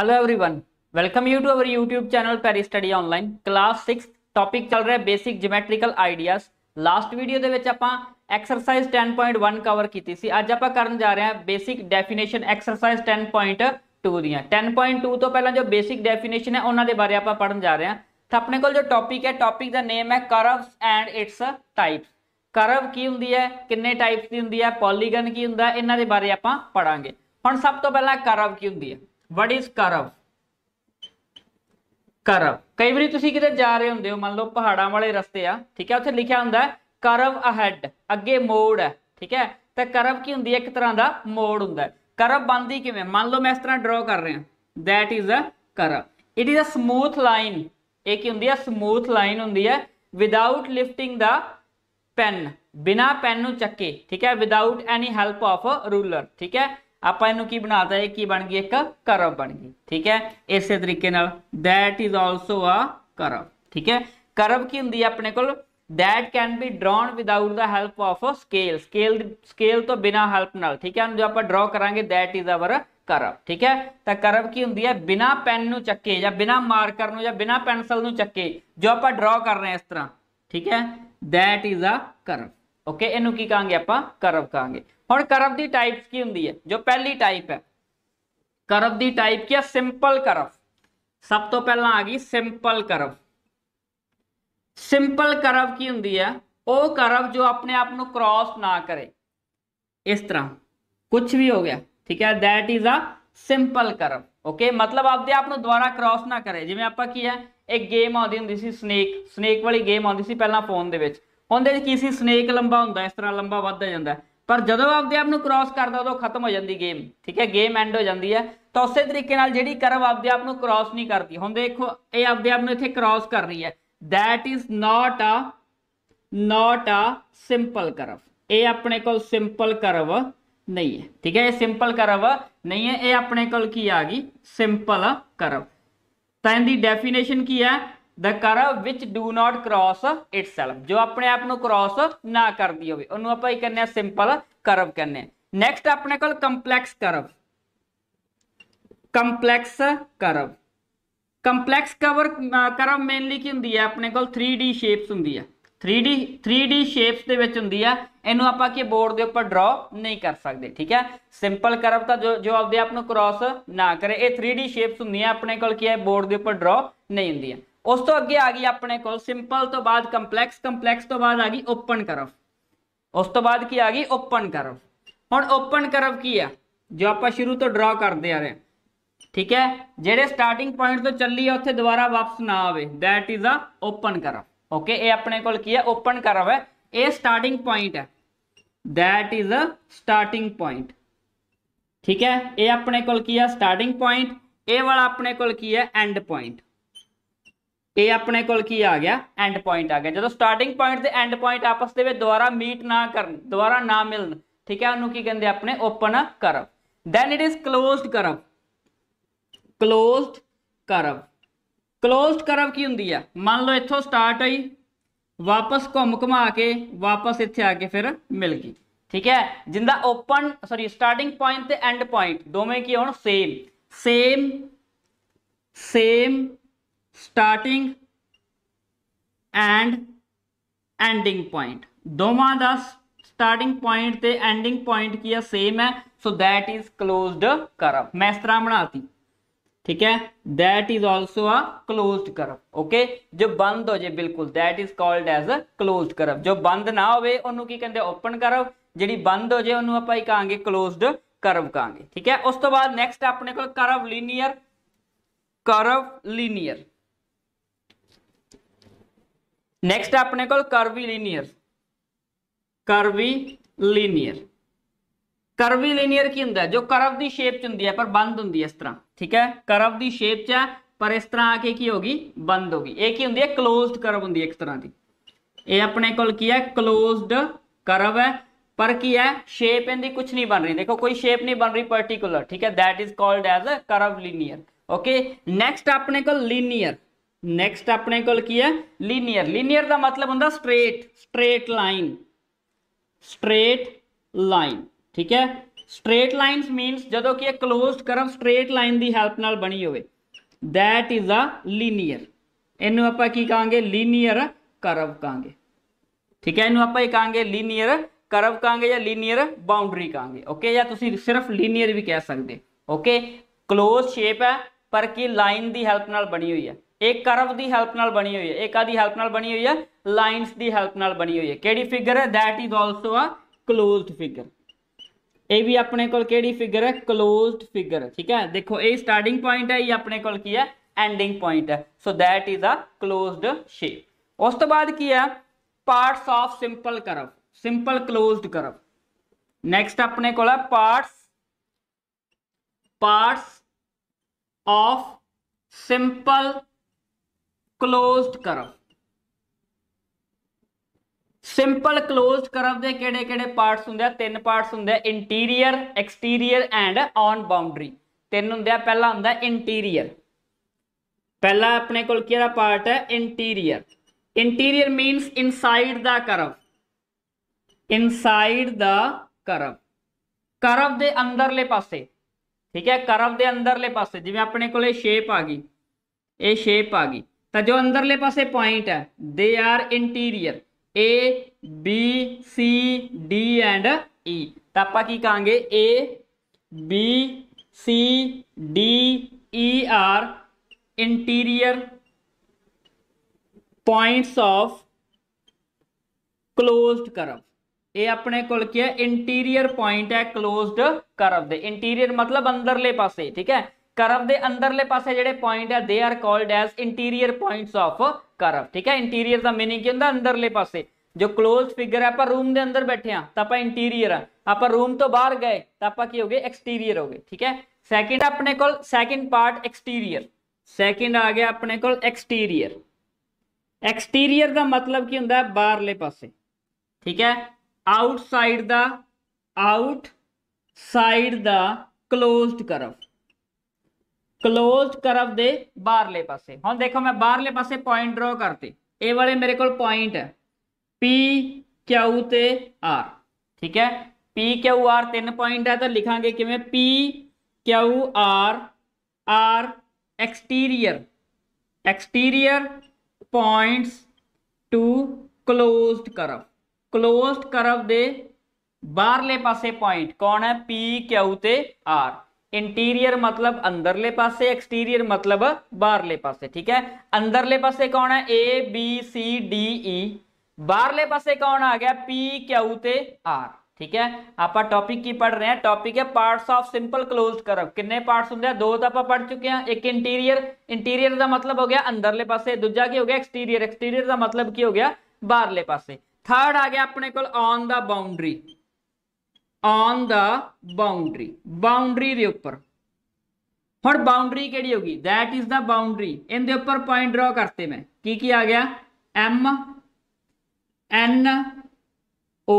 Hello everyone welcome you to our YouTube channel पेरी study online class 6 topic ਚੱਲ ਰਿਹਾ basic geometrical ideas last video ਦੇ ਵਿੱਚ ਆਪਾਂ ਐਕਸਰਸਾਈਜ਼ 10.1 ਕਵਰ ਕੀਤੀ ਸੀ ਅੱਜ ਆਪਾਂ ਕਰਨ ਜਾ ਰਹੇ ਹਾਂ ਬੇਸਿਕ ਡੈਫੀਨੇਸ਼ਨ ਐਕਸਰਸਾਈਜ਼ 10.2 ਦੀਆਂ 10.2 ਤੋਂ ਪਹਿਲਾਂ ਜੋ ਬੇਸਿਕ ਡੈਫੀਨੇਸ਼ਨ ਹੈ ਉਹਨਾਂ ਦੇ ਬਾਰੇ ਆਪਾਂ ਪੜਨ ਜਾ ਰਹੇ ਹਾਂ ਤਾਂ ਆਪਣੇ ਕੋਲ ਜੋ ਟੌਪਿਕ ਹੈ ਟੌਪਿਕ ਦਾ ਨੇਮ ਹੈ curves and its types curve ਕੀ ਹੁੰਦੀ ਹੈ ਕਿੰਨੇ ਟਾਈਪਸ ਦੀ ਹੁੰਦੀ ਹੈ ਪੋਲੀਗਨ ਕੀ ਹੁੰਦਾ ਇਹਨਾਂ ਦੇ ਬਾਰੇ ਆਪਾਂ ਪੜਾਂਗੇ ਹੁਣ ਸਭ ਤੋਂ ਪਹਿਲਾਂ ਕਰਵ ਕੀ ਹੁੰਦੀ ਹੈ ਵਟ ਇਜ਼ ਕਰਵ ਕਰਵ ਕਈ ਵਾਰੀ ਤੁਸੀਂ ਕਿਤੇ ਜਾ ਰਹੇ ਹੁੰਦੇ ਹੋ ਮੰਨ ਲਓ ਪਹਾੜਾਂ ਵਾਲੇ ਰਸਤੇ ਆ ਠੀਕ ਹੈ ਉੱਥੇ ਲਿਖਿਆ ਹੁੰਦਾ ਕਰਵ ਅਹੈਡ ਅੱਗੇ ਮੋੜ ਹੈ ਠੀਕ ਹੈ ਤਾਂ ਕਰਵ ਕੀ ਹੁੰਦੀ ਹੈ ਇੱਕ ਤਰ੍ਹਾਂ ਦਾ ਮੋੜ ਹੁੰਦਾ ਕਰਵ ਬੰਦੀ ਕਿਵੇਂ ਮੰਨ ਲਓ ਮੈਂ ਇਸ ਤਰ੍ਹਾਂ ਡਰਾ ਕਰ ਰਿਹਾ that is a curve it is a smooth line ਇਹ ਕੀ ਹੁੰਦੀ ਹੈ ਸਮੂਥ ਲਾਈਨ ਹੁੰਦੀ ਹੈ ਵਿਦਆਊਟ ਲਿਫਟਿੰਗ ਦਾ ਪੈਨ ਬਿਨਾ ਪੈਨ ਨੂੰ ਚੱਕੇ ਠੀਕ ਹੈ without any help of a ruler ਠੀਕ ਹੈ ਆਪਾਂ ਇਹਨੂੰ ਕੀ ਬਣਾਤਾ ਇਹ ਕੀ ਬਣ ਗਈ ਇੱਕ ਕਰਵ ਬਣ ਗਈ ਠੀਕ ਹੈ ਇਸੇ ਤਰੀਕੇ ਨਾਲ that is also a curve ਠੀਕ ਹੈ ਕਰਵ ਕੀ ਹੁੰਦੀ ਹੈ ਆਪਣੇ ਕੋਲ that can be drawn without the help of a scale scale scale ਤੋਂ ਬਿਨਾ ਹੈਲਪ ਨਾਲ ਠੀਕ ਹੈ ਜੇ ਆਪਾਂ ਡਰਾ ਕਰਾਂਗੇ that is our ਕਰਵ ਠੀਕ ਹੈ ਤਾਂ ਕਰਵ ਕੀ ਹੁੰਦੀ ਹੈ ਬਿਨਾ ਪੈਨ ਨੂੰ ਚੱਕੇ ਜਾਂ ਬਿਨਾ ਮਾਰਕਰ ਨੂੰ ਜਾਂ ਬਿਨਾ ਪੈਨਸਲ ਨੂੰ ਚੱਕੇ ਜੋ ਆਪਾਂ ਡਰਾ ਕਰ ਰਹੇ ਹਾਂ ਇਸ ਤਰ੍ਹਾਂ ਠੀਕ ਹੈ that is a curve okay ਇਹਨੂੰ ਕੀ ਕਹਾਂਗੇ ਆਪਾਂ ਕਰਵ ਕਹਾਂਗੇ ਹੁਣ ਕਰਵ ਦੀ ਟਾਈਪਸ ਕੀ ਹੁੰਦੀ ਹੈ ਜੋ ਪਹਿਲੀ ਟਾਈਪ ਹੈ ਕਰਵ ਦੀ ਟਾਈਪ ਕੀ ਹੈ ਸਿੰਪਲ ਕਰਵ ਸਭ ਤੋਂ ਪਹਿਲਾਂ ਆ ਗਈ ਸਿੰਪਲ ਕਰਵ ਸਿੰਪਲ ਕਰਵ ਕੀ ਹੁੰਦੀ ਹੈ ਉਹ ਕਰਵ ਜੋ ਆਪਣੇ ਆਪ ਨੂੰ ਕ੍ਰਾਸ ਨਾ ਕਰੇ ਇਸ ਤਰ੍ਹਾਂ ਕੁਝ ਵੀ ਹੋ ਗਿਆ ਠੀਕ ਹੈ that is a simple curve okay ਮਤਲਬ ਆਪਦੇ ਆਪ ਨੂੰ ਦੁਬਾਰਾ ਕ੍ਰਾਸ ਨਾ ਕਰੇ ਜਿਵੇਂ ਆਪਾਂ ਕੀ ਹੈ ਇੱਕ ਗੇਮ ਆਉਂਦੀ ਹੁੰਦੀ ਸੀ ਸਨੇਕ ਸਨੇਕ ਵਾਲੀ ਗੇਮ ਆਉਂਦੀ ਸੀ ਪਹਿਲਾਂ ਫੋਨ ਦੇ ਵਿੱਚ ਉਹਦੇ ਵਿੱਚ ਕੀ ਸੀ ਸਨੇਕ ਲੰਬਾ ਹੁੰਦਾ ਇਸ ਤਰ੍ਹਾਂ ਲੰਬਾ ਵੱਧਦਾ ਜਾਂਦਾ ਪਰ ਜਦੋਂ ਆਪਦੇ ਆਪ ਨੂੰ ਕ੍ਰਾਸ ਕਰਦਾ ਉਦੋਂ ਖਤਮ ਹੋ ਜਾਂਦੀ ਗੇਮ ਠੀਕ ਹੈ ਗੇਮ ਐਂਡ ਹੋ ਜਾਂਦੀ ਹੈ ਤਾਂ ਉਸੇ ਤਰੀਕੇ ਨਾਲ ਜਿਹੜੀ ਕਰਵ ਆਪਦੇ ਆਪ ਨੂੰ ਕ੍ਰਾਸ ਨਹੀਂ ਕਰਦੀ ਹੁਣ ਦੇਖੋ ਇਹ ਆਪਦੇ ਆਪ ਨੂੰ ਇੱਥੇ ਕ੍ਰਾਸ ਕਰ ਰਹੀ ਹੈ that is not a not a simple curve ਇਹ ਆਪਣੇ ਕੋਲ ਸਿੰਪਲ ਕਰਵ ਨਹੀਂ ਹੈ ਠੀਕ ਹੈ ਇਹ ਸਿੰਪਲ ਕਰਵ ਨਹੀਂ ਹੈ ਇਹ ਆਪਣੇ ਕੋਲ ਕੀ ਆ ਗਈ ਸਿੰਪਲ ਕਰਵ ਤਾਂ ਇਹਦੀ ਡੈਫੀਨੇਸ਼ਨ ਕੀ ਹੈ the curve which do not cross itself ਜੋ ਆਪਣੇ ਆਪ ਨੂੰ ਕ੍ਰਾਸ ਨਾ ਕਰਦੀ ਹੋਵੇ ਉਹਨੂੰ ਆਪਾਂ ਇਹ ਕਹਿੰਦੇ ਆ ਸਿੰਪਲ ਕਰਵ ਕਹਿੰਦੇ ਆ ਨੈਕਸਟ ਆਪਣੇ ਕੋਲ complex curve complex curve complex cover curve mainly ਕੀ ਹੁੰਦੀ ਹੈ ਆਪਣੇ ਕੋਲ 3D ਸ਼ੇਪਸ ਹੁੰਦੀ ਹੈ 3D 3D ਸ਼ੇਪਸ ਦੇ ਵਿੱਚ ਹੁੰਦੀ ਆ ਇਹਨੂੰ ਆਪਾਂ ਕੀ ਬੋਰਡ ਦੇ ਉੱਪਰ ਡਰਾ ਨਹੀਂ ਕਰ ਸਕਦੇ ਠੀਕ ਹੈ ਸਿੰਪਲ ਕਰਵ ਤਾਂ ਜੋ ਜੋ ਆਪਦੇ ਆਪ ਨੂੰ ਕ੍ਰਾਸ ਨਾ ਕਰੇ ਇਹ 3D ਸ਼ੇਪਸ ਹੁੰਦੀਆਂ ਆਪਣੇ ਕੋਲ ਕੀ ਹੈ ਬੋਰਡ ਦੇ ਉੱਪਰ ਡਰਾ ਨਹੀਂ ਹੁੰਦੀਆਂ उस तो अगे आ गई अपने को सिंपल तो बाद कंपलैक्स कंपलैक्स तो बाद आ गई ओपन करव उस तो बाद की आ गई ओपन करव हम ओपन करव की है जो आप शुरू तो ड्रॉ करते आ रहे ठीक है जेडे स्टार्टिंग पॉइंट तो चली है उत्थे दोबारा वापस ना आए that is a open curve okay ये अपने को ओपन करव है ये स्टार्टिंग पॉइंट है that is a starting point ठीक है ये अपने को स्टार्टिंग पॉइंट ए वाला अपने को एंड पॉइंट ਇਹ ਆਪਣੇ ਕੋਲ ਕੀ ਆ ਗਿਆ ਐਂਡ ਪੁਆਇੰਟ ਆ ਗਿਆ ਜਦੋਂ ਸਟਾਰਟਿੰਗ ਪੁਆਇੰਟ ਤੇ ਐਂਡ ਪੁਆਇੰਟ ਆਪਸ ਦੇ ਵਿੱਚ ਦੁਬਾਰਾ ਮੀਟ ਨਾ ਕਰਨ ਦੁਬਾਰਾ ਨਾ ਮਿਲਣ ਠੀਕ ਹੈ ਉਹਨੂੰ ਕੀ ਕਹਿੰਦੇ ਆਪਣੇ open curve then it is closed curve closed curve closed curve ਕੀ ਹੁੰਦੀ ਆ ਮੰਨ ਲਓ ਇੱਥੋਂ ਸਟਾਰਟ ਹੋਈ ਵਾਪਸ ਘੁੰਮ ਘੁਮਾ ਕੇ ਵਾਪਸ ਇੱਥੇ ਆ ਕੇ ਫਿਰ ਮਿਲ ਗਈ ਠੀਕ ਹੈ ਜਿੰਦਾ ਓਪਨ ਸੌਰੀ ਸਟਾਰਟਿੰਗ ਪੁਆਇੰਟ ਤੇ ਐਂਡ ਪੁਆਇੰਟ ਦੋਵੇਂ ਕੀ ਹੋਣ same same same starting end ending point ਦੋਵਾਂ ਦਾ ਸਟਾਰਟਿੰਗ ਪੁਆਇੰਟ ਤੇ ਐਂਡਿੰਗ ਪੁਆਇੰਟ ਕੀ ਹੈ ਸੇਮ ਹੈ so that is closed curve ਮੈਂ ਇਸ ਤਰ੍ਹਾਂ ਬਣਾਤੀ ठीक है that is also a close curve okay जो बंद हो जाए बिल्कुल that is called as a close curve जो बंद ना हो कहते ओपन करव जी बंद हो जाए ओनू आप कहे क्लोज्ड करव कहे ठीक है उस तो बाद नैक्सट अपने को curvilinear curvilinear next ਆਪਣੇ ਕੋਲ curvilinear curvilinear curvilinear ਕੀ ਹੁੰਦਾ ਜੋ ਕਰਵ ਦੀ ਸ਼ੇਪ ਚ ਹੁੰਦੀ ਹੈ ਪਰ ਬੰਦ ਹੁੰਦੀ ਹੈ ਇਸ ਤਰ੍ਹਾਂ ਠੀਕ ਹੈ ਕਰਵ ਦੀ ਸ਼ੇਪ ਚ ਹੈ ਪਰ ਇਸ ਤਰ੍ਹਾਂ ਆ ਕੇ ਕੀ ਹੋਗੀ ਬੰਦ ਹੋਗੀ ਇਹ ਕੀ ਹੁੰਦੀ ਹੈ ক্লোਜ਼ਡ ਕਰਵ ਹੁੰਦੀ ਹੈ ਇੱਕ ਤਰ੍ਹਾਂ ਦੀ ਇਹ ਆਪਣੇ ਕੋਲ ਕੀ ਹੈ ক্লোਜ਼ਡ ਕਰਵ ਹੈ ਪਰ ਕੀ ਹੈ ਸ਼ੇਪ ਇਹਦੀ ਕੁਝ ਨਹੀਂ ਬਣ ਰਹੀ ਦੇਖੋ ਕੋਈ ਸ਼ੇਪ ਨਹੀਂ ਬਣ ਰਹੀ ਪਾਰਟਿਕੂਲਰ ਠੀਕ ਹੈ that is called as a curvilinear okay next ਆਪਣੇ ਕੋਲ ਲੀਨੀਅਰ ਨੈਕਸਟ ਆਪਣੇ ਕੋਲ ਕੀ ਹੈ ਲੀਨੀਅਰ ਲੀਨੀਅਰ ਦਾ ਮਤਲਬ ਹੁੰਦਾ straight straight line straight line ਠੀਕ ਹੈ ਸਟ੍ਰੇਟ ਲਾਈਨਸ ਮੀਨਸ ਜਦੋਂ ਕਿ ਇਹ ক্লোਜ਼ਡ ਕਰਮ ਸਟ੍ਰੇਟ ਲਾਈਨ ਦੀ ਹੈਲਪ ਨਾਲ ਬਣੀ ਹੋਵੇ ਥੈਟ ਇਜ਼ ਅ ਲੀਨੀਅਰ ਇਹਨੂੰ ਆਪਾਂ ਕੀ ਕਹਾਂਗੇ ਲੀਨੀਅਰ ਕਰਵ ਕਹਾਂਗੇ ਠੀਕ ਹੈ ਇਹਨੂੰ ਆਪਾਂ ਇਹ ਕਹਾਂਗੇ ਲੀਨੀਅਰ ਕਰਵ ਕਹਾਂਗੇ ਜਾਂ ਲੀਨੀਅਰ ਬਾਉਂਡਰੀ ਕਹਾਂਗੇ ਓਕੇ ਜਾਂ ਤੁਸੀਂ ਸਿਰਫ ਲੀਨੀਅਰ ਵੀ ਕਹਿ ਸਕਦੇ ਓਕੇ ক্লোਜ਼ ਸ਼ੇਪ ਹੈ ਪਰ ਕੀ ਲਾਈਨ ਦੀ ਹੈਲਪ ਨਾਲ ਬਣੀ ਹੋਈ ਹੈ एक करव की हैल्प न बनी हुई है एक आदि हैल्प न बनी हुई है लाइनस की हैल्प न बनी हुई है कि फिगर है that is also a close figure ये भी अपने कोई फिगर है कलोज फिगर ठीक है देखो ये स्टार्टिंग पॉइंट है ये अपने को है एंडिंग पॉइंट है so that is a close shape उस तो बाद की है parts of simple curve simple close curve next अपने को parts parts of simple closed curve simple closed curve ਦੇ ਕਿਹੜੇ-ਕਿਹੜੇ ਪਾਰਟਸ ਹੁੰਦੇ ਆ ਤਿੰਨ ਪਾਰਟਸ ਹੁੰਦੇ ਆ interior exterior and on boundary ਤਿੰਨ ਹੁੰਦੇ ਆ ਪਹਿਲਾ ਹੁੰਦਾ ਇੰਟੀਰੀਅਰ ਪਹਿਲਾ ਆਪਣੇ ਕੋਲ ਕਿਹੜਾ ਪਾਰਟ ਹੈ interior interior means inside the curve inside the curve curve ਦੇ ਅੰਦਰਲੇ ਪਾਸੇ ਠੀਕ ਹੈ ਕਰਵ ਦੇ ਅੰਦਰਲੇ ਪਾਸੇ ਜਿਵੇਂ ਆਪਣੇ ਕੋਲੇ ਸ਼ੇਪ ਆ ਗਈ ਇਹ ਸ਼ੇਪ ਆ ਗਈ ਤਾਂ ਜੋ ਅੰਦਰਲੇ ਪਾਸੇ ਪੁਆਇੰਟ ਹੈ they are interior A B C D and E ਤਾਂ ਆਪਾਂ ਕੀ ਕਹਾਂਗੇ A B C D E are interior points of closed curve ਇਹ ਆਪਣੇ ਕੋਲ ਕੀ ਹੈ ਇੰਟੀਰੀਅਰ ਪੁਆਇੰਟ ਹੈ ਕਲੋਜ਼ਡ ਕਰਵ ਦੇ ਇੰਟੀਰੀਅਰ ਮਤਲਬ ਅੰਦਰਲੇ ਪਾਸੇ ਠੀਕ ਹੈ ਕਰਵ ਦੇ ਅੰਦਰਲੇ ਪਾਸੇ ਜਿਹੜੇ ਪੁਆਇੰਟ ਆ they are called as interior points of curve ਠੀਕ ਹੈ ਇੰਟੀਰੀਅਰ ਦਾ मीनिंग ਕੀ ਹੁੰਦਾ ਅੰਦਰਲੇ ਪਾਸੇ ਜੋ ক্লোਜ਼ ਫਿਗਰ ਆ ਆਪਾਂ ਰੂਮ ਦੇ ਅੰਦਰ ਬੈਠੇ ਆ ਤਾਂ ਆਪਾਂ ਇੰਟੀਰੀਅਰ ਆ ਆਪਾਂ ਰੂਮ ਤੋਂ ਬਾਹਰ ਗਏ ਤਾਂ ਆਪਾਂ ਕੀ ਹੋਗੇ ਐਕਸਟੀਰੀਅਰ ਹੋਗੇ ਠੀਕ ਹੈ ਸੈਕਿੰਡ ਆਪਣੇ ਕੋਲ ਸੈਕਿੰਡ ਪਾਰਟ ਐਕਸਟੀਰੀਅਰ ਸੈਕਿੰਡ ਆ ਗਿਆ ਆਪਣੇ ਕੋਲ ਐਕਸਟੀਰੀਅਰ ਐਕਸਟੀਰੀਅਰ ਦਾ ਮਤਲਬ ਕੀ ਹੁੰਦਾ ਬਾਹਰਲੇ ਪਾਸੇ ਠੀਕ ਹੈ outside the outside the closed curve close curve दे बारले पास हम देखो मैं बारले पास पॉइंट ड्रॉ करते ए वाले मेरे को पॉइंट है पी क्यू तो आर ठीक है पी क्यू आर तीन पॉइंट है तो लिखा कि P Q R are exterior exterior point to close curve close curve दे बारे पासे पॉइंट कौन है पी क्यू तो आर इंटीरियर मतलब अंदरले पासे एक्सटीरियर मतलब बारले पासे ठीक है अंदरले पासे कौन है A B C D E बारे पासे कौन आ गया पी क्यू ते आर ठीक है आप टॉपिक की पढ़ रहे हैं टॉपिक है parts of simple close curve कि पार्ट्स होंगे दो तो आप पढ़ चुके हैं एक इंटीरियर इंटीरियर का मतलब हो गया अंदरले पासे दूजा की हो गया एक्सटीरियर एक्सटीरियर का मतलब की हो गया बारले पासे थर्ड आ गया अपने को on the boundary on the boundary boundary ਦੇ ਉੱਪਰ ਹੁਣ ਬਾਉਂਡਰੀ ਕਿਹੜੀ ਹੋਗੀ ਥੈਟ ਇਜ਼ ਦਾ ਬਾਉਂਡਰੀ ਇਹਦੇ ਉੱਪਰ ਪੁਆਇੰਟ ਡਰਾ ਕਰਤੇ ਮੈਂ ਕੀ ਕੀ ਆ ਗਿਆ ਐਮ ਐਨ ਓ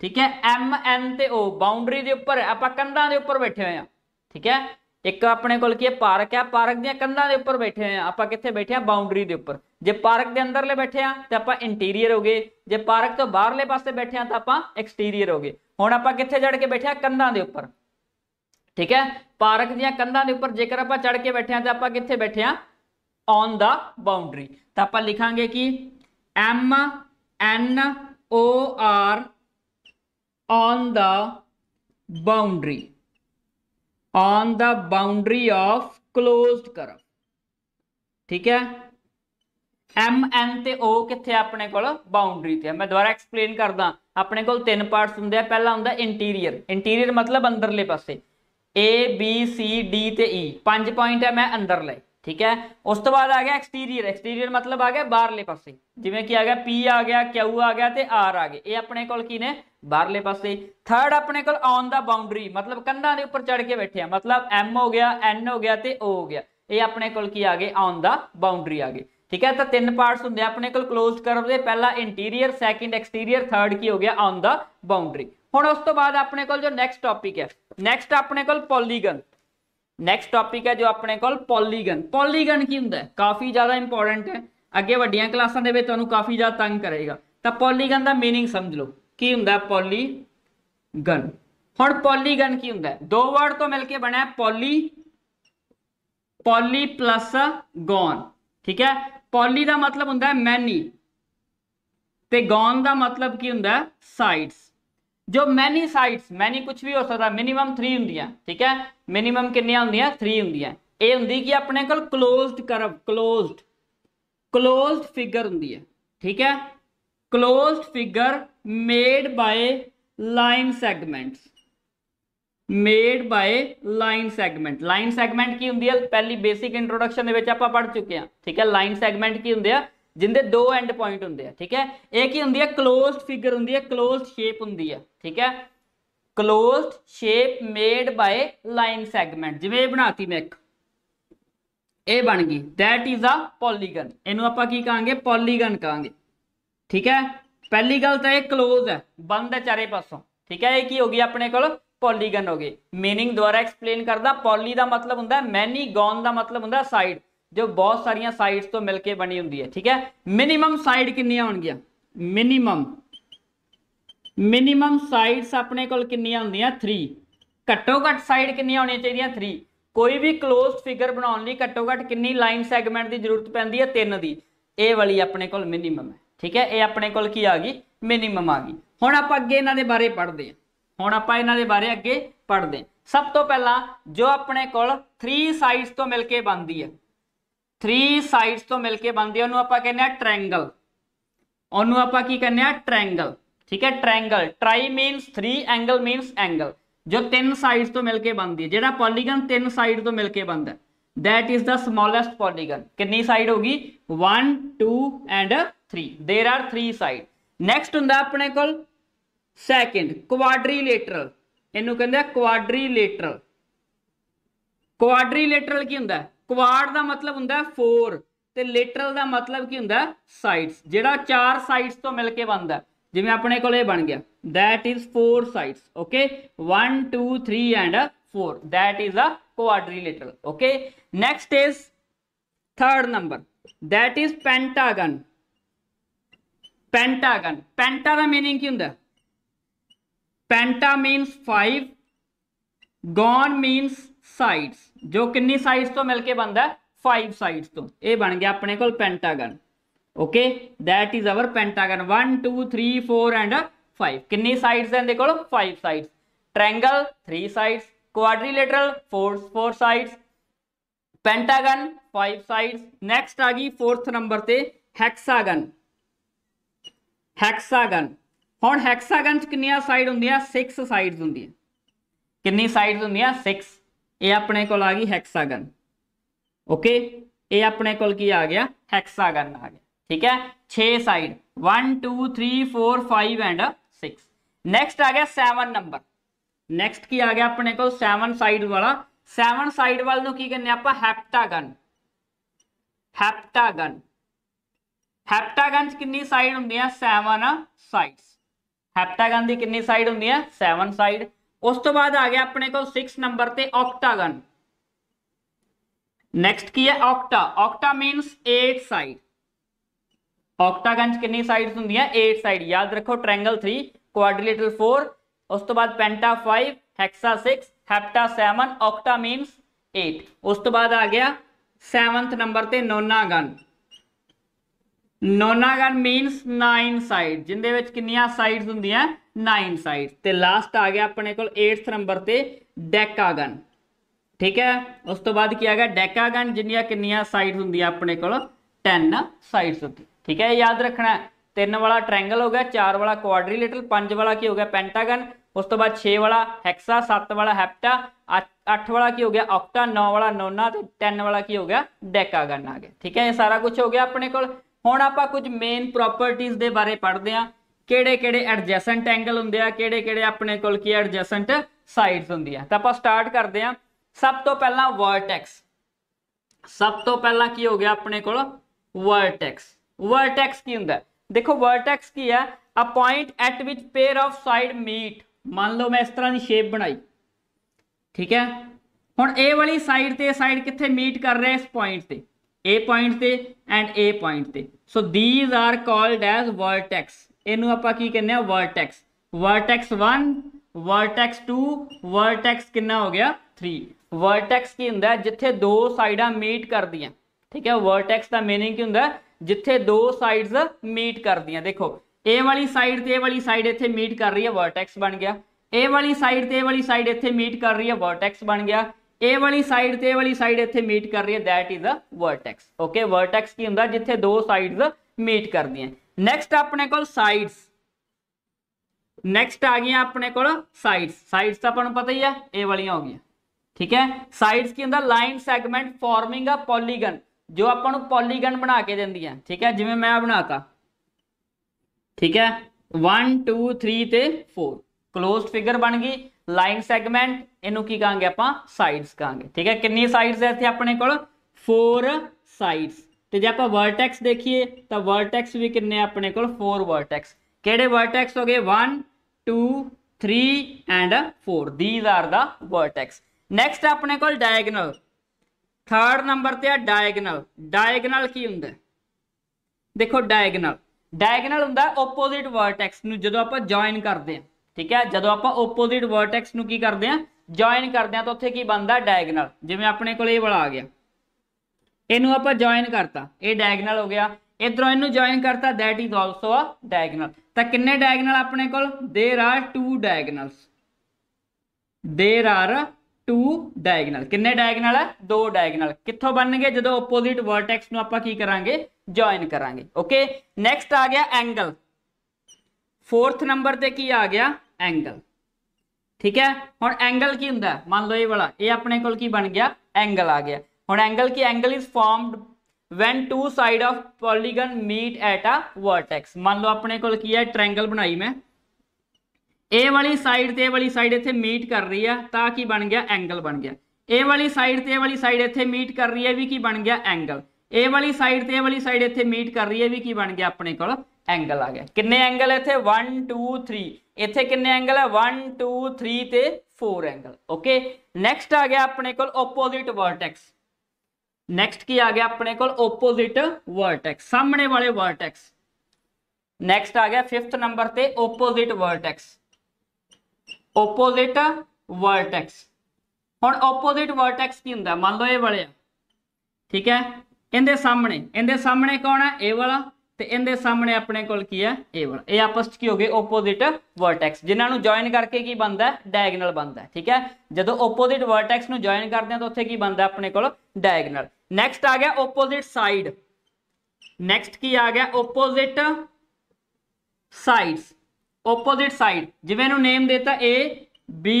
ਠੀਕ ਹੈ ਐਮ ਐਨ ਤੇ ਓ ਬਾਉਂਡਰੀ ਦੇ ਉੱਪਰ ਆਪਾਂ ਕੰਧਾਂ ਦੇ ਉੱਪਰ ਬੈਠੇ ਹੋਏ ਆ ਠੀਕ ਹੈ एक अपने को पारक है पारक दंधा के उपर बैठे हैं आप कि बैठे बाउंडरी के उपर जो पारक के अंदर ले बैठे हैं तो आप इंटीरियर हो गए जो पारक तो बहरले पास बैठे हैं तो आप एक्सटीरियर हो गए हम आप कि चढ़ के बैठे कंधा के उपर ठीक है पारक दंधा के उपर जेकर आप चढ़ के बैठे हैं तो आप कि बैठे हैं ऑन द बाउंड्री तो आप लिखा कि M N O R on the boundary on the boundary of closed curve ਠੀਕ ਹੈ ਐਮ ਐਨ ਤੇ ਓ ਕਿੱਥੇ ਆਪਣੇ ਕੋਲ ਬਾਉਂਡਰੀ ਤੇ ਮੈਂ ਦੁਬਾਰਾ ਐਕਸਪਲੇਨ ਕਰਦਾ ਆਪਣੇ ਕੋਲ ਤਿੰਨ ਪਾਰਟਸ ਹੁੰਦੇ ਆ ਪਹਿਲਾ ਹੁੰਦਾ ਇੰਟੀਰੀਅਰ ਇੰਟੀਰੀਅਰ ਮਤਲਬ ਅੰਦਰਲੇ ਪਾਸੇ A B C D ਤੇ E ਪੰਜ ਪੁਆਇੰਟ ਹੈ ਮੈਂ ਅੰਦਰਲੇ ਠੀਕ ਹੈ ਉਸ ਤੋਂ ਬਾਅਦ ਆ ਗਿਆ ਐਕਸਟੀਰੀਅਰ ਐਕਸਟੀਰੀਅਰ ਮਤਲਬ ਆ ਗਿਆ ਬਾਹਰਲੇ ਪਾਸੇ ਜਿਵੇਂ ਕਿ ਆ ਗਿਆ ਪੀ ਆ ਗਿਆ ਕਿਊ ਆ ਗਿਆ ਤੇ ਆਰ ਆ ਗਏ ਇਹ ਆਪਣੇ ਕੋਲ ਕੀ ਨੇ ਬਾਹਰਲੇ ਪਾਸੇ ਥਰਡ ਆਪਣੇ ਕੋਲ ਔਨ ਦਾ ਬਾਉਂਡਰੀ ਮਤਲਬ ਕੰਧਾਂ ਦੇ ਉੱਪਰ ਚੜ ਕੇ ਬੈਠੇ ਆ ਮਤਲਬ ਐਮ ਹੋ ਗਿਆ ਐਨ ਹੋ ਗਿਆ ਤੇ ਓ ਹੋ ਗਿਆ ਇਹ ਆਪਣੇ ਕੋਲ ਕੀ ਆ ਗਏ ਔਨ ਦਾ ਬਾਉਂਡਰੀ ਆ ਗਏ ਠੀਕ ਹੈ ਤਾਂ ਤਿੰਨ ਪਾਰਟਸ ਹੁੰਦੇ ਆਪਣੇ ਕੋਲ ক্লোਜ਼ ਕਰਵ ਦੇ ਪਹਿਲਾ ਇੰਟੀਰੀਅਰ ਸੈਕਿੰਡ ਐਕਸਟੀਰੀਅਰ ਥਰਡ ਕੀ ਹੋ ਗਿਆ ਔਨ ਦਾ ਬਾਉਂਡਰੀ ਹੁਣ ਉਸ ਤੋਂ ਬਾਅਦ ਆਪਣੇ ਕੋਲ ਜੋ ਨੈਕਸਟ ਟਾਪਿਕ ਹੈ ਨੈਕਸਟ ਆਪਣੇ ਕੋਲ ਪੋਲੀਗਨ ਨੈਕਸਟ ਟੌਪਿਕ ਹੈ ਜੋ ਆਪਣੇ ਕੋਲ ਪੋਲੀਗਨ ਪੋਲੀਗਨ ਕੀ ਹੁੰਦਾ ਹੈ ਕਾਫੀ ਜ਼ਿਆਦਾ ਇੰਪੋਰਟੈਂਟ ਹੈ ਅੱਗੇ ਵੱਡੀਆਂ ਕਲਾਸਾਂ ਦੇ ਵਿੱਚ ਤੁਹਾਨੂੰ ਕਾਫੀ ਜ਼ਿਆਦਾ ਤੰਗ ਕਰੇਗਾ ਤਾਂ ਪੋਲੀਗਨ ਦਾ मीनिंग ਸਮਝ ਲਓ ਕੀ ਹੁੰਦਾ ਹੈ ਪੋਲੀਗਨ ਹੁਣ ਪੋਲੀਗਨ ਕੀ ਹੁੰਦਾ ਹੈ ਦੋ ਵਰਡ ਤੋਂ ਮਿਲ ਕੇ ਬਣਿਆ ਪੋਲੀ ਪੋਲੀ ਪਲੱਸ ਗਨ ਠੀਕ ਹੈ ਪੋਲੀ ਦਾ ਮਤਲਬ ਹੁੰਦਾ ਹੈ ਮੈਨੀ ਤੇ ਗਨ ਦਾ ਮਤਲਬ ਕੀ ਹੁੰਦਾ ਹੈ ਸਾਈਡਸ ਜੋ ਮੈਨੀ ਸਾਈਡਸ ਮੈਨੀ ਕੁਝ ਵੀ ਹੋ ਸਕਦਾ ਮਿਨੀਮਮ 3 ਹੁੰਦੀਆਂ ਠੀਕ ਹੈ ਮਿਨੀਮਮ ਕਿੰਨੀਆਂ ਹੁੰਦੀਆਂ 3 ਹੁੰਦੀਆਂ ਇਹ ਹੁੰਦੀ ਕਿ ਆਪਣੇ ਕੋਲ closed curve closed closed figure ਹੁੰਦੀ ਹੈ ਠੀਕ ਹੈ closed figure made by line segments made by line segment line segment ਕੀ ਹੁੰਦੀ ਹੈ ਪਹਿਲੀ ਬੇਸਿਕ ਇੰਟਰੋਡਕਸ਼ਨ ਦੇ ਵਿੱਚ ਆਪਾਂ ਪੜ ਚੁੱਕੇ ਹਾਂ ਠੀਕ ਹੈ ਲਾਈਨ ਸੈਗਮੈਂਟ ਕੀ ਹੁੰਦੇ ਆ ਜਿੰਦੇ ਦੋ ਐਂਡ ਪੁਆਇੰਟ ਹੁੰਦੇ ਆ ਠੀਕ ਹੈ ਇਹ ਕੀ ਹੁੰਦੀ ਹੈ ক্লোਜ਼ਡ ਫਿਗਰ ਹੁੰਦੀ ਹੈ ক্লোਜ਼ਡ ਸ਼ੇਪ ਹੁੰਦੀ ਹੈ ਠੀਕ ਹੈ closed shape made by line segment ਜਿਵੇਂ ਇਹ ਬਣਾਤੀ ਮੈਂ ਇੱਕ ਇਹ ਬਣ ਗਈ ਥੈਟ ਇਜ਼ ਅ ਪੋਲੀਗਨ ਇਹਨੂੰ ਆਪਾਂ ਕੀ ਕਹਾਂਗੇ ਪੋਲੀਗਨ ਕਹਾਂਗੇ ਠੀਕ ਹੈ ਪਹਿਲੀ ਗੱਲ ਤਾਂ ਇਹ ক্লোਜ਼ ਹੈ ਬੰਦ ਹੈ ਚਾਰੇ ਪਾਸੋਂ ਠੀਕ ਹੈ ਇਹ ਕੀ ਹੋ ਗਈ ਆਪਣੇ ਕੋਲ ਪੋਲੀਗਨ ਹੋ ਗਏ मीनिंग ਦੁਆਰਾ ਐਕਸਪਲੇਨ ਕਰਦਾ ਪੋਲੀ ਦਾ ਮਤਲਬ ਹੁੰਦਾ ਮੈਨੀ ਗੌਨ ਦਾ ਮਤਲਬ ਹੁੰਦਾ ਸਾਈਡ ਜੋ ਬਹੁਤ ਸਾਰੀਆਂ ਸਾਈਡਸ ਤੋਂ ਮਿਲ ਕੇ ਬਣੀ ਹੁੰਦੀ ਹੈ ਠੀਕ ਹੈ ਮਿਨੀਮਮ ਸਾਈਡ ਕਿੰਨੀਆਂ ਹੋਣਗੀਆਂ ਮਿਨੀਮਮ ਮਿਨੀਮਮ ਸਾਈਡਸ ਆਪਣੇ ਕੋਲ ਕਿੰਨੀਆਂ ਹੁੰਦੀਆਂ 3 ਘੱਟੋ ਘੱਟ ਸਾਈਡ ਕਿੰਨੀਆਂ ਹੋਣੀਆਂ ਚਾਹੀਦੀਆਂ 3 ਕੋਈ ਵੀ ক্লোਜ਼ਡ ਫਿਗਰ ਬਣਾਉਣ ਲਈ ਘੱਟੋ ਘੱਟ ਕਿੰਨੀ ਲਾਈਨ ਸੈਗਮੈਂਟ ਦੀ ਜ਼ਰੂਰਤ ਪੈਂਦੀ ਹੈ 3 ਦੀ ਇਹ ਵਾਲੀ ਆਪਣੇ ਕੋਲ ਮਿਨੀਮਮ ਹੈ ਠੀਕ ਹੈ ਇਹ ਆਪਣੇ ਕੋਲ ਕੀ ਆ ਗਈ ਮਿਨੀਮਮ ਆ ਗਈ ਹੁਣ ਆਪਾਂ ਅੱਗੇ ਇਹਨਾਂ ਦੇ ਬਾਰੇ ਪੜ੍ਹਦੇ ਹਾਂ ਹੁਣ ਆਪਾਂ ਇਹਨਾਂ ਦੇ ਬਾਰੇ ਅੱਗੇ ਪੜ੍ਹਦੇ ਹਾਂ ਸਭ ਤੋਂ ਪਹਿਲਾਂ ਜੋ ਆਪਣੇ ਕੋਲ 3 ਸਾਈਡਸ ਤੋਂ ਮਿਲ ਕੇ ਬਣਦੀ ਹੈ ਥਰੀ ਸਾਈਡਸ ਤੋਂ ਮਿਲ ਕੇ ਬਣਦੀ ਹੈ ਉਹਨੂੰ ਆਪਾਂ ਕਹਿੰਦੇ ਆ ਟ੍ਰਾਇੰਗਲ ਉਹਨੂੰ ਆਪਾਂ ਕੀ ਕਹਿੰਦੇ ਆ ਟ੍ਰਾਇੰਗਲ ਠੀਕ ਹੈ triangle tri means 3 angle means angle ਜੋ ਤਿੰਨ ਸਾਈਡਸ ਤੋਂ ਮਿਲ ਕੇ ਬਣਦੀ ਹੈ ਜਿਹੜਾ ਪੋਲੀਗਨ ਤਿੰਨ ਸਾਈਡ ਤੋਂ ਮਿਲ ਕੇ ਬਣਦਾ that is the smallest polygon ਕਿੰਨੀ ਸਾਈਡ ਹੋਗੀ 1 2 and 3 there are 3 side next ਹੁੰਦਾ ਆਪਣੇ ਕੋਲ ਸੈਕਿੰਡ ਕੁਆਡਰੀਲੇਟਰਲ ਇਹਨੂੰ ਕਹਿੰਦੇ ਆ ਕੁਆਡਰੀਲੇਟਰਲ क्वाडरी लेटरल की होंगे क्वाड का मतलब होंगे फोर तो लेटरल का मतलब की होंगे साइड्स जोड़ा चार साइड्स तो मिलकर बनता जिम्मे अपने को बन गया that is four sides okay one two three and four that is a quadrilateral okay next is third number that is pentagon pentagon penta का मीनिंग की होंगे penta means five gon means sides जो कि sides तो मिलकर बनता five sides तो यह बन गया अपने को pentagon okay that is our pentagon one two three four and five किन्नी साइड्स हैं इनके five sides triangle three sides quadrilateral four four sides pentagon five sides next आ गई फोर्थ नंबर से हैक्सागन हैक्सागन हूँ हैक्सागन च कि साइड होंगे सिक्स साइड्स होंगे किन्नी साइड्स होंगे सिक्स ਇਹ ਆਪਣੇ ਕੋਲ ਆ ਗਈ ਹੈਕਸਾਗਨ ਓਕੇ ਇਹ ਆਪਣੇ ਕੋਲ ਕੀ ਆ ਗਿਆ ਹੈਕਸਾਗਨ ਆ ਗਿਆ ਠੀਕ ਹੈ 6 ਸਾਈਡ 1 2 3 4 5 ਐਂਡ 6 ਨੈਕਸਟ ਆ ਗਿਆ 7 ਨੰਬਰ ਨੈਕਸਟ ਕੀ ਆ ਗਿਆ ਆਪਣੇ ਕੋਲ 7 ਸਾਈਡ ਵਾਲਾ 7 ਸਾਈਡ ਵਾਲ ਨੂੰ ਕੀ ਕਹਿੰਦੇ ਆਪਾਂ ਹੈਪਟਾਗਨ ਹੈਪਟਾਗਨ ਹੈਪਟਾਗਨ ਚ ਕਿੰਨੀ ਸਾਈਡ ਹੁੰਦੀਆਂ 7 ਸਾਈਡਸ ਹੈਪਟਾਗਨ ਦੀ ਕਿੰਨੀ ਸਾਈਡ ਹੁੰਦੀ ਹੈ 7 ਸਾਈਡ उस तो बाद आ गया अपने को सिक्स नंबर से ऑक्टागन नेक्स्ट की है octa octa means eight side octagon कि साइड होंगे एट साइड याद रखो ट्रेंगल थ्री क्वाड्रिलेटर फोर उस तो बाद penta five hexa six hepta seven octa means eight उस तो बाद आ गया सैवंथ नंबर से नोनागन ਨੋਨਾਗਨ ਮੀਨਸ 9 ਸਾਈਡ ਜਿੰਦੇ ਵਿੱਚ ਕਿੰਨੀਆਂ ਸਾਈਡਸ ਹੁੰਦੀਆਂ 9 ਸਾਈਡ ਤੇ ਲਾਸਟ ਆ ਗਿਆ ਆਪਣੇ ਕੋਲ 8th ਨੰਬਰ ਤੇ ਡੈਕਾਗਨ ਠੀਕ ਹੈ ਉਸ ਤੋਂ ਬਾਅਦ ਕੀ ਆ ਗਿਆ ਡੈਕਾਗਨ ਜਿੰਨੀਆਂ ਕਿੰਨੀਆਂ ਸਾਈਡ ਹੁੰਦੀਆਂ ਆਪਣੇ ਕੋਲ 10 ਸਾਈਡਸ ਹੁੰਦੀ ਠੀਕ ਹੈ ਯਾਦ ਰੱਖਣਾ ਤਿੰਨ ਵਾਲਾ ਟ੍ਰਾਇੰਗਲ ਹੋ ਗਿਆ ਚਾਰ ਵਾਲਾ ਕੁਆਡਰੀਲੇਟਰਲ ਪੰਜ ਵਾਲਾ ਕੀ ਹੋ ਗਿਆ ਪੈਂਟਾਗਨ ਉਸ ਤੋਂ ਬਾਅਦ 6 ਵਾਲਾ ਹੈਕਸਾ 7 ਵਾਲਾ ਹੈਪਟਾ 8 ਵਾਲਾ ਕੀ ਹੋ ਗਿਆ ਆਕਟਾ 9 ਵਾਲਾ ਨੋਨਾ ਤੇ 10 ਵਾਲਾ ਕੀ ਹੋ ਗਿਆ ਡੈਕਾਗਨ ਆ ਗਿਆ ਠੀਕ ਹੈ ਇਹ ਸਾਰਾ ਕੁਝ ਹੋ ਗਿਆ ਆਪਣੇ ਕੋਲ ਹੁਣ ਆਪਾਂ ਕੁਝ ਮੇਨ ਪ੍ਰੋਪਰਟੀਆਂ ਦੇ ਬਾਰੇ ਪੜ੍ਹਦੇ ਆ ਕਿਹੜੇ ਕਿਹੜੇ ਐਡਜੈਸੈਂਟ ਐਂਗਲ ਹੁੰਦੇ ਆ ਕਿਹੜੇ ਕਿਹੜੇ ਆਪਣੇ ਕੋਲ ਕੀ ਐਡਜੈਸੈਂਟ ਸਾਈਡਸ ਹੁੰਦੀਆਂ ਤਾਂ ਆਪਾਂ ਸਟਾਰਟ ਕਰਦੇ ਆ ਸਭ ਤੋਂ ਪਹਿਲਾਂ ਵਰਟੈਕਸ ਸਭ ਤੋਂ ਪਹਿਲਾਂ ਕੀ ਹੋ ਗਿਆ ਆਪਣੇ ਕੋਲ ਵਰਟੈਕਸ ਵਰਟੈਕਸ ਕੀ ਹੁੰਦਾ ਦੇਖੋ ਵਰਟੈਕਸ ਕੀ ਹੈ a point at which pair of side meet ਮੰਨ ਲਓ ਮੈਂ ਇਸ ਤਰ੍ਹਾਂ ਦੀ ਸ਼ੇਪ ਬਣਾਈ ਠੀਕ ਹੈ ਹੁਣ ਇਹ ਵਾਲੀ ਸਾਈਡ ਤੇ ਸਾਈਡ ਕਿੱਥੇ ਮੀਟ ਕਰ ਰਿਹਾ ਇਸ ਪੁਆਇੰਟ ਤੇ ਏ ਪੁਆਇੰਟ ਤੇ ਐਂਡ ਏ ਪੁਆਇੰਟ ਤੇ so these are called as vertex ਇਹਨੂੰ ਆਪਾਂ ਕੀ ਕਹਿੰਦੇ ਆ ਵਰਟੈਕਸ ਵਰਟੈਕਸ 1 ਵਰਟੈਕਸ 2 ਵਰਟੈਕਸ ਕਿੰਨਾ ਹੋ ਗਿਆ 3 ਵਰਟੈਕਸ ਕੀ ਹੁੰਦਾ ਜਿੱਥੇ ਦੋ ਸਾਈਡਾਂ ਮੀਟ ਕਰਦੀਆਂ ਠੀਕ ਹੈ ਵਰਟੈਕਸ ਦਾ ਮੀਨਿੰਗ ਕੀ ਹੁੰਦਾ ਜਿੱਥੇ ਦੋ ਸਾਈਡਸ ਮੀਟ ਕਰਦੀਆਂ ਦੇਖੋ ਇਹ ਵਾਲੀ ਸਾਈਡ ਤੇ ਇਹ ਵਾਲੀ ਸਾਈਡ ਇੱਥੇ ਮੀਟ ਕਰ ਰਹੀ ਹੈ ਵਰਟੈਕਸ ਬਣ ਗਿਆ ਇਹ ਵਾਲੀ ਸਾਈਡ ਤੇ ਇਹ ਵਾਲੀ ਸਾਈਡ ਇੱਥੇ ਮੀਟ ਕਰ ਰਹੀ ਹੈ ਵਰਟੈਕਸ ਬਣ ਗਿਆ ਇਹ ਵਾਲੀ ਸਾਈਡ ਤੇ ਇਹ ਵਾਲੀ ਸਾਈਡ ਇੱਥੇ ਮੀਟ ਕਰ ਰਹੀ ਹੈ that is a vertex okay vertex ਕੀ ਹੁੰਦਾ ਜਿੱਥੇ ਦੋ ਸਾਈਡਸ ਮੀਟ ਕਰਦੀਆਂ ਨੈਕਸਟ ਆਪਣੇ ਕੋਲ ਸਾਈਡਸ ਨੈਕਸਟ ਆ ਗਈਆਂ ਆਪਣੇ ਕੋਲ ਸਾਈਡਸ ਸਾਈਡਸ ਤਾਂ ਆਪਾਂ ਨੂੰ ਪਤਾ ਹੀ ਆ ਇਹ ਵਾਲੀਆਂ ਹੋ ਗਈਆਂ ਠੀਕ ਹੈ ਸਾਈਡਸ ਕੀ ਹੁੰਦਾ line segment forming a polygon ਜੋ ਆਪਾਂ ਨੂੰ ਪੋਲੀਗਨ ਬਣਾ ਕੇ ਦਿੰਦੀਆਂ ਠੀਕ ਹੈ ਜਿਵੇਂ ਮੈਂ ਬਣਾਤਾ ਠੀਕ ਹੈ 1 2 3 ਤੇ 4 ক্লোਜ਼ਡ ਫਿਗਰ ਬਣ ਗਈ ਲਾਈਨ ਸੈਗਮੈਂਟ ਇਹਨੂੰ ਕੀ ਕਹਾਂਗੇ ਆਪਾਂ ਸਾਈਡਸ ਕਹਾਂਗੇ ਠੀਕ ਹੈ ਕਿੰਨੀ ਸਾਈਡਸ ਹੈ ਇੱਥੇ ਆਪਣੇ ਕੋਲ 4 ਸਾਈਡਸ ਤੇ ਜੇ ਆਪਾਂ ਵਰਟੈਕਸ ਦੇਖੀਏ ਤਾਂ ਵਰਟੈਕਸ ਵੀ ਕਿੰਨੇ ਆਪਣੇ ਕੋਲ 4 ਵਰਟੈਕਸ ਕਿਹੜੇ ਵਰਟੈਕਸ ਹੋ ਗਏ 1 2 3 and 4 these are the vertex next ਆਪਣੇ ਕੋਲ ਡਾਇਗਨਲ ਥਰਡ ਨੰਬਰ ਤੇ ਆ ਡਾਇਗਨਲ ਡਾਇਗਨਲ ਕੀ ਹੁੰਦਾ ਦੇਖੋ ਡਾਇਗਨਲ ਡਾਇਗਨਲ ਹੁੰਦਾ ਆਪੋਜ਼ਿਟ ਵਰਟੈਕਸ ਨੂੰ ਜਦੋਂ ਆਪਾਂ ਜੁਆਇਨ ਕਰਦੇ ਆ ਠੀਕ ਹੈ ਜਦੋਂ ਆਪਾਂ ਆਪੋਜ਼ਿਟ ਵਰਟੈਕਸ ਨੂੰ ਕੀ ਕਰਦੇ ਆ ਜੁਆਇਨ ਕਰਦੇ ਆ ਤਾਂ ਉੱਥੇ ਕੀ ਬਣਦਾ ਡਾਇਗਨਲ ਜਿਵੇਂ ਆਪਣੇ ਕੋਲ ਇਹ ਵਾਲਾ ਆ ਗਿਆ ਇਹਨੂੰ ਆਪਾਂ ਜੁਆਇਨ ਕਰਤਾ ਇਹ ਡਾਇਗਨਲ ਹੋ ਗਿਆ ਇਧਰੋਂ ਇਹਨੂੰ ਜੁਆਇਨ ਕਰਤਾ that is also uh diagonal ਤਾਂ ਕਿੰਨੇ ਡਾਇਗਨਲ ਆਪਣੇ ਕੋਲ there are two diagonals there are two diagonal ਕਿੰਨੇ ਡਾਇਗਨਲ ਆ ਦੋ ਡਾਇਗਨਲ ਕਿੱਥੋਂ ਬਣਨਗੇ ਜਦੋਂ ਆਪੋਜ਼ਿਟ ਵਰਟੈਕਸ ਨੂੰ ਆਪਾਂ ਕੀ ਕਰਾਂਗੇ ਜੁਆਇਨ ਕਰਾਂਗੇ ਓਕੇ ਨੈਕਸਟ ਆ ਗਿਆ ਐਂਗਲ फोर्थ नंबर से की आ गया एंगल ठीक है हम एंगल की होंगे मान लो ये वाला ये अपने को बन गया एंगल आ गया हम एंगल की angle is form when two side of polygon meet at a vertex मान लो अपने को है ट्रेंगल बनाई मैं ए वाली साइड तो वाली साइड इतने मीट कर रही है तो की बन गया एंगल बन गया ए वाली साइड तो वाली साइड इतने मीट कर रही है भी की बन गया एंगल ए वाली साइड तो वाली साइड इतने मीट कर रही है भी की बन गया अपने को एंगल आ गया किन्ने एंगल इतने वन टू थ्री इतने किन्ने एंगल है वन टू थ्री से फोर एंगल ओके नैक्सट आ गया अपने कोपोजिट वर्टैक्स नैक्सट की आ गया अपने कोपोजिट वर्टैक्स सामने वाले वर्टैक्स नैक्सट आ गया फिफ्थ नंबर से ओपोजिट वर्टैक्स ओपोजिट वर्टैक्स हम ओपोजिट वर्टैक्स की होंगे मान लो ये वाले ठीक है इन्हें सामने इन्हें सामने कौन है ए वाला ਤੇ ਇਹਦੇ ਸਾਹਮਣੇ ਆਪਣੇ ਕੋਲ ਕੀ ਹੈ ਵਾਲਾ ਇਹ ਆਪਸ ਚ ਕੀ ਹੋ ਗਏ ਆਪੋਜ਼ਿਟ ਵਰਟੈਕਸ ਜਿਨ੍ਹਾਂ ਨੂੰ ਜੁਆਇਨ ਕਰਕੇ ਕੀ ਬਣਦਾ ਡਾਇਗਨਲ ਬਣਦਾ ਠੀਕ ਹੈ ਜਦੋਂ ਆਪੋਜ਼ਿਟ ਵਰਟੈਕਸ ਨੂੰ ਜੁਆਇਨ ਕਰਦੇ ਆ ਤਾਂ ਉੱਥੇ ਕੀ ਬਣਦਾ ਆਪਣੇ ਕੋਲ ਡਾਇਗਨਲ ਨੈਕਸਟ ਆ ਗਿਆ ਆਪੋਜ਼ਿਟ ਸਾਈਡ ਨੈਕਸਟ ਕੀ ਆ ਗਿਆ ਆਪੋਜ਼ਿਟ ਸਾਈਡਸ ਆਪੋਜ਼ਿਟ ਸਾਈਡ ਜਿਵੇਂ ਇਹਨੂੰ ਨੇਮ ਦਿੱਤਾ A B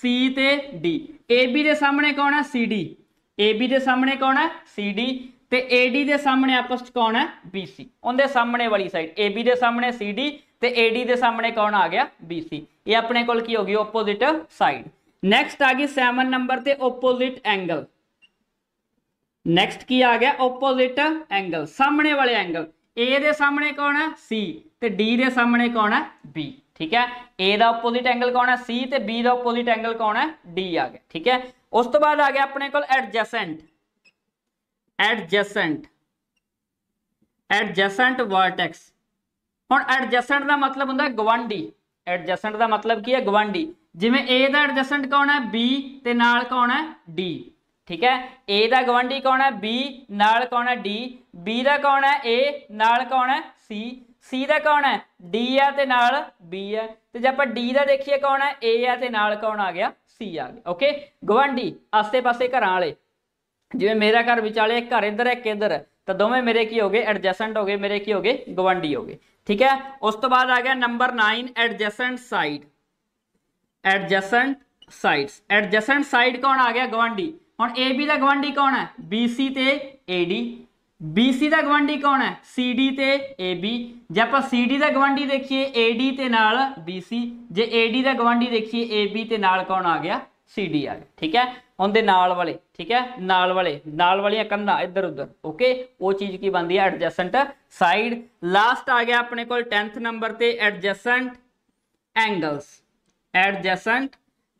C ਤੇ D AB ਦੇ ਸਾਹਮਣੇ ਕੌਣ ਹੈ CD AB ਦੇ ਸਾਹਮਣੇ ਕੌਣ ਹੈ CD ਤੇ AD ਦੇ ਸਾਹਮਣੇ ਆਪਸ ਚ ਕੌਣ ਹੈ BC ਉਹਦੇ ਸਾਹਮਣੇ ਵਾਲੀ ਸਾਈਡ AB ਦੇ ਸਾਹਮਣੇ CD ਤੇ AD ਦੇ ਸਾਹਮਣੇ ਕੌਣ ਆ ਗਿਆ BC ਇਹ ਆਪਣੇ ਕੋਲ ਕੀ ਹੋ ਗਈ ਆਪੋਜ਼ਿਟ ਸਾਈਡ ਨੈਕਸਟ ਆ ਗਈ 7 ਨੰਬਰ ਤੇ ਆਪੋਜ਼ਿਟ ਐਂਗਲ ਨੈਕਸਟ ਕੀ ਆ ਗਿਆ ਆਪੋਜ਼ਿਟ ਐਂਗਲ ਸਾਹਮਣੇ ਵਾਲੇ ਐਂਗਲ A ਦੇ ਸਾਹਮਣੇ ਕੌਣ ਹੈ C ਤੇ D ਦੇ ਸਾਹਮਣੇ ਕੌਣ ਹੈ B ਠੀਕ ਹੈ A ਦਾ ਆਪੋਜ਼ਿਟ ਐਂਗਲ ਕੌਣ ਹੈ C ਤੇ B ਦਾ ਆਪੋਜ਼ਿਟ ਐਂਗਲ ਕੌਣ ਹੈ D ਆ ਗਿਆ ਠੀਕ ਹੈ ਉਸ ਤੋਂ ਬਾਅਦ ਆ ਗਿਆ ਆਪਣੇ ਕੋਲ ਐਡਜੈਸੈਂਟ ਐਡਜੈਸੈਂਟ ਐਡਜੈਸੈਂਟ ਵਰਟੈਕਸ ਹੁਣ ਐਡਜੈਸੈਂਟ ਦਾ ਮਤਲਬ ਹੁੰਦਾ ਗਵਾਂਢੀ ਐਡਜੈਸੈਂਟ ਦਾ ਮਤਲਬ ਕੀ ਹੈ ਗਵਾਂਢੀ ਜਿਵੇਂ A ਦਾ ਐਡਜੈਸੈਂਟ ਕੌਣ ਹੈ B ਤੇ ਨਾਲ ਕੌਣ ਹੈ D ਠੀਕ ਹੈ A ਦਾ ਗਵਾਂਢੀ ਕੌਣ ਹੈ B ਨਾਲ ਕੌਣ ਹੈ D B ਦਾ ਕੌਣ ਹੈ A ਨਾਲ ਕੌਣ ਹੈ C C ਦਾ ਕੌਣ ਹੈ D ਆ ਤੇ ਨਾਲ B ਹੈ ਤੇ ਜੇ ਆਪਾਂ D ਦਾ ਦੇਖੀਏ ਕੌਣ ਹੈ A ਆ ਤੇ ਨਾਲ ਕੌਣ ਆ ਗਿਆ C ਆ ਗਿਆ ਓਕੇ ਗਵਾਂਢੀ ਆਸੇ-ਪਾਸੇ ਘਰਾਂ ਵਾਲੇ ਜਿਵੇਂ ਮੇਰਾ ਘਰ ਵਿਚਾਲੇ ਇੱਕ ਘਰ ਇੱਧਰ ਇੱਕ ਇੱਧਰ ਤਾਂ ਦੋਵੇਂ ਮੇਰੇ ਕੀ ਹੋਗੇ ਗਏ ਐਡਜਸੈਂਟ ਮੇਰੇ ਕੀ ਹੋਗੇ ਗਵੰਡੀ ਹੋਗੇ ਠੀਕ ਹੈ ਉਸ ਤੋਂ ਬਾਅਦ ਆ ਗਿਆ number 9 adjacent side adjacent sides adjacent side ਕੌਣ ਆ ਗਿਆ ਗਵੰਡੀ ਹੁਣ AB ਦਾ ਗਵੰਡੀ ਕੌਣ ਹੈ BC ਤੇ AD BC ਦਾ ਗਵੰਡੀ ਕੌਣ ਹੈ CD ਤੇ AB ਜੇ ਆਪਾਂ CD ਦਾ ਗਵੰਡੀ ਦੇਖੀਏ AD ਤੇ ਨਾਲ BC ਜੇ AD ਦਾ ਗਵੰਡੀ ਦੇਖੀਏ AB ਤੇ ਨਾਲ ਕੌਣ ਆ ਗਿਆ CD ਆ ਗਿਆ ਠੀਕ ਹੈ ਉਹਦੇ ਨਾਲ ਵਾਲੇ ਠੀਕ ਹੈ ਨਾਲ ਵਾਲੇ ਨਾਲ ਵਾਲੀਆਂ ਕੰਧਾਂ ਇੱਧਰ ਉੱਧਰ ਓਕੇ ਉਹ ਚੀਜ਼ ਕੀ ਬਣਦੀ ਹੈ ਐਡਜਸੈਂਟ ਸਾਈਡ ਲਾਸਟ ਆ ਗਿਆ ਆਪਣੇ ਕੋਲ 10th ਨੰਬਰ ਤੇ ਐਡਜਸੈਂਟ ਐਂਗਲਸ ਐਡਜਸੈਂਟ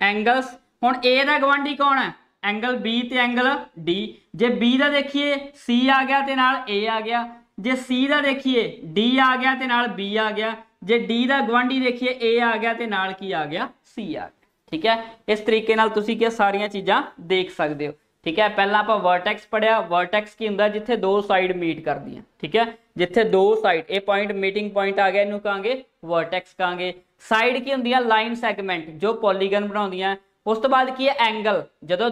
ਐਂਗਲਸ ਹੁਣ A ਦਾ ਗਵਾਂਢੀ ਕੌਣ ਹੈ ਐਂਗਲ B ਤੇ ਐਂਗਲ D ਜੇ B ਦਾ ਦੇਖੀਏ C ਆ ਗਿਆ ਤੇ ਨਾਲ A ਆ ਗਿਆ ਜੇ C ਦਾ ਦੇਖੀਏ D ਆ ਗਿਆ ਤੇ ਨਾਲ B ਆ ਗਿਆ ਜੇ D ਦਾ ਗਵਾਂਢੀ ਦੇਖੀਏ A ਆ ਗਿਆ ਤੇ ਨਾਲ ਕੀ ਆ ਗਿਆ C ਆ ਗਿਆ ਠੀਕ ਹੈ ਇਸ ਤਰੀਕੇ ਨਾਲ ਤੁਸੀਂ ਕੀ ਸਾਰੀਆਂ ਚੀਜ਼ਾਂ ਦੇਖ ਸਕਦੇ ਹੋ ਠੀਕ ਹੈ ਪਹਿਲਾਂ ਆਪਾਂ ਵਰਟੈਕਸ ਪੜਿਆ ਵਰਟੈਕਸ ਕੀ ਹੁੰਦਾ ਜਿੱਥੇ ਦੋ ਸਾਈਡ ਮੀਟ ਕਰਦੀਆਂ ਠੀਕ ਹੈ ਜਿੱਥੇ ਦੋ ਸਾਈਡ ਇਹ ਪੁਆਇੰਟ ਮੀਟਿੰਗ ਪੁਆਇੰਟ ਆ ਗਿਆ ਇਹਨੂੰ ਕਹਾਂਗੇ ਵਰਟੈਕਸ ਕਹਾਂਗੇ ਸਾਈਡ ਕੀ ਹੁੰਦੀਆਂ ਲਾਈਨ ਸੈਗਮੈਂਟ ਜੋ ਪੋਲੀਗਨ ਬਣਾਉਂਦੀਆਂ ਉਸ ਤੋਂ ਬਾਅਦ ਕੀ ਹੈ ਐਂਗਲ ਜਦੋਂ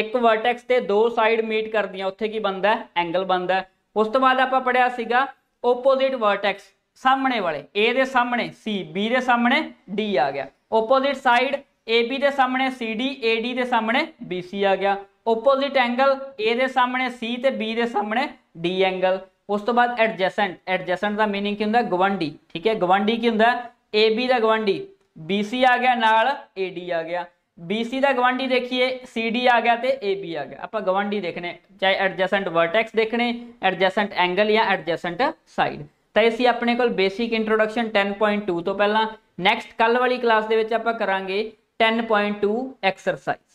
ਇੱਕ ਵਰਟੈਕਸ ਤੇ ਦੋ ਸਾਈਡ ਮੀਟ ਕਰਦੀਆਂ ਉੱਥੇ ਕੀ ਬਣਦਾ ਐਂਗਲ ਬਣਦਾ ਉਸ ਤੋਂ ਬਾਅਦ ਆਪਾਂ ਪੜਿਆ ਸੀਗਾ ਓਪੋਜ਼ਿਟ ਵਰਟੈਕਸ ਸਾਹਮਣੇ ਵਾਲੇ A ਦੇ ਸਾਹਮਣੇ C B ਦੇ ਸਾਹਮਣੇ D ਆ ਗਿਆ ਓਪੋਜ਼ਿਟ ਸਾਈਡ AB ਦੇ ਸਾਹਮਣੇ CD AD ਦੇ ਸਾਹਮਣੇ BC ਆ ਗਿਆ ਆਪੋਜ਼ਿਟ ਐਂਗਲ A ਦੇ ਸਾਹਮਣੇ C ਤੇ B ਦੇ ਸਾਹਮਣੇ D ਐਂਗਲ ਉਸ ਤੋਂ ਬਾਅਦ ਐਡਜੈਸੈਂਟ ਐਡਜੈਸੈਂਟ ਦਾ ਮੀਨਿੰਗ ਕੀ ਹੁੰਦਾ ਗਵੰਡੀ ਠੀਕ ਹੈ ਗਵੰਡੀ ਕੀ ਹੁੰਦਾ AB ਦਾ ਗਵੰਡੀ BC ਆ ਗਿਆ ਨਾਲ AD ਆ ਗਿਆ BC ਦਾ ਗਵੰਡੀ ਦੇਖੀਏ CD ਆ ਗਿਆ ਤੇ AB ਆ ਗਿਆ ਆਪਾਂ ਗਵੰਡੀ ਦੇਖਨੇ ਚਾਹੇ ਐਡਜੈਸੈਂਟ ਵਰਟੈਕਸ ਦੇਖਣੇ ਐਡਜੈਸੈਂਟ ਐਂਗਲ ਜਾਂ ਐਡਜੈਸੈਂਟ ਸਾਈਡ ਤਾਂ ਇਹ ਸੀ ਆਪਣੇ ਕੋਲ ਬੇਸਿਕ ਇੰਟਰੋਡਕਸ਼ਨ 10.2 ਤੋਂ ਪਹਿਲਾਂ ਨੈਕਸਟ ਕੱਲ ਵਾਲੀ ਕਲਾਸ ਦੇ ਵਿੱਚ ਆਪਾਂ ਕਰਾਂਗੇ 10.2 exercise.